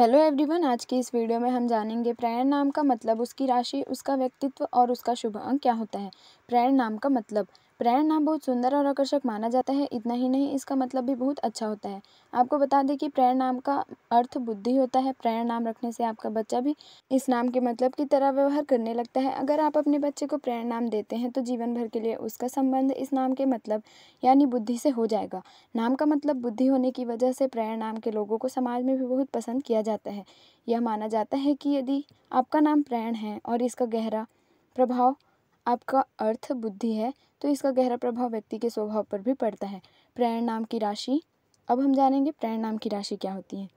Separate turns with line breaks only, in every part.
hello everyone आज की इस वीडियो में हम जानेंगे प्रायण नाम का मतलब उसकी राशि उसका व्यक्तित्व और उसका शुभ अंक क्या होता है प्रायण नाम का मतलब प्रेरण नाम बहुत सुंदर और आकर्षक माना जाता है इतना ही नहीं इसका मतलब भी बहुत अच्छा होता है आपको बता दें कि प्रेरण नाम का अर्थ बुद्धि होता है प्रेरण नाम रखने से आपका बच्चा भी इस नाम के मतलब की तरह व्यवहार करने लगता है अगर आप अपने बच्चे को प्रेरण नाम देते हैं तो जीवन भर के लिए उसका संबंध इस नाम के मतलब यानी बुद्धि से हो जाएगा नाम का मतलब बुद्धि होने की वजह से प्रेरण नाम के लोगों को समाज में भी बहुत पसंद किया जाता है यह माना जाता है कि यदि आपका नाम प्रेरण है और इसका गहरा प्रभाव आपका अर्थ बुद्धि है तो इसका गहरा प्रभाव व्यक्ति के स्वभाव पर भी पड़ता है प्रयाण नाम की राशि अब हम जानेंगे प्रयण नाम की राशि क्या होती है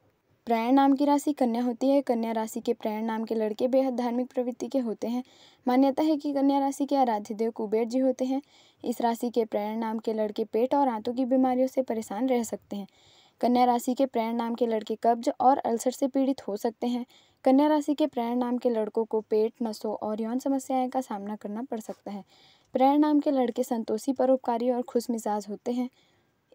प्रयाण नाम की राशि कन्या होती है कन्या राशि के प्रयाण नाम के लड़के बेहद धार्मिक प्रवृत्ति के होते हैं मान्यता है कि कन्या राशि के आराध्य देव कुबेर जी होते हैं इस राशि के प्रयाण नाम के लड़के पेट और आंतों की बीमारियों से परेशान रह सकते हैं कन्या राशि के प्रयण नाम के लड़के कब्ज और अल्सर से पीड़ित हो सकते हैं कन्या राशि के प्रयाण नाम के लड़कों को पेट नसों और यौन समस्याएं का सामना करना पड़ सकता है प्रयाण नाम के लड़के संतोषी परोपकारी और खुश मिजाज होते हैं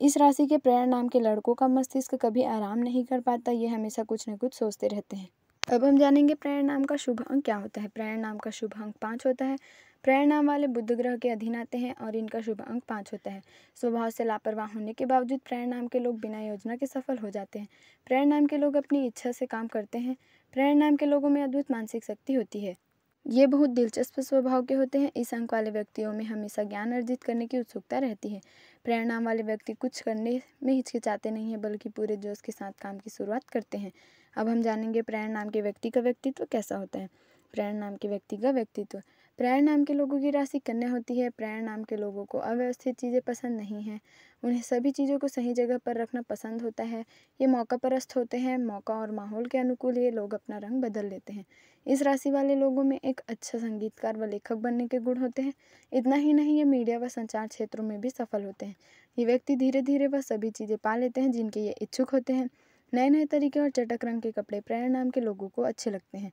इस राशि के प्रयाण नाम के लड़कों का मस्तिष्क कभी आराम नहीं कर पाता ये हमेशा कुछ न कुछ सोचते रहते हैं अब हम जानेंगे प्रयाण नाम का शुभ अंक क्या होता है प्रयाण नाम का शुभ अंक पाँच होता है प्रायः नाम वाले बुद्ध ग्रह के अधीन आते हैं और इनका शुभ अंक पाँच होता है स्वभाव से लापरवाह होने के बावजूद प्रायः नाम के लोग बिना योजना के सफल हो जाते हैं प्रायः नाम के लोग अपनी इच्छा से काम करते हैं प्रायः नाम के लोगों में अद्भुत मानसिक शक्ति होती है ये बहुत दिलचस्प स्वभाव के होते हैं इस अंक वाले व्यक्तियों में हमेशा ज्ञान अर्जित करने की उत्सुकता रहती है प्रेरणा वाले व्यक्ति कुछ करने में हिचकिचाते नहीं है बल्कि पूरे जोश के साथ काम की शुरुआत करते हैं अब हम जानेंगे प्रेरणा नाम के व्यक्ति का व्यक्तित्व कैसा होता है प्रेरणा नाम के व्यक्ति का व्यक्तित्व प्रायः नाम के लोगों की राशि कन्या होती है प्रायण नाम के लोगों को अव्यवस्थित चीज़ें पसंद नहीं हैं उन्हें सभी चीज़ों को सही जगह पर रखना पसंद होता है ये मौका परस्त होते हैं मौका और माहौल के अनुकूल ये लोग अपना रंग बदल लेते हैं इस राशि वाले लोगों में एक अच्छा संगीतकार व लेखक बनने के गुण होते हैं इतना ही नहीं ये मीडिया व संचार क्षेत्रों में भी सफल होते हैं ये व्यक्ति धीरे धीरे वह सभी चीज़ें पा लेते हैं जिनके ये इच्छुक होते हैं नए नए तरीके और चटक रंग के कपड़े प्रायः नाम के लोगों को अच्छे लगते हैं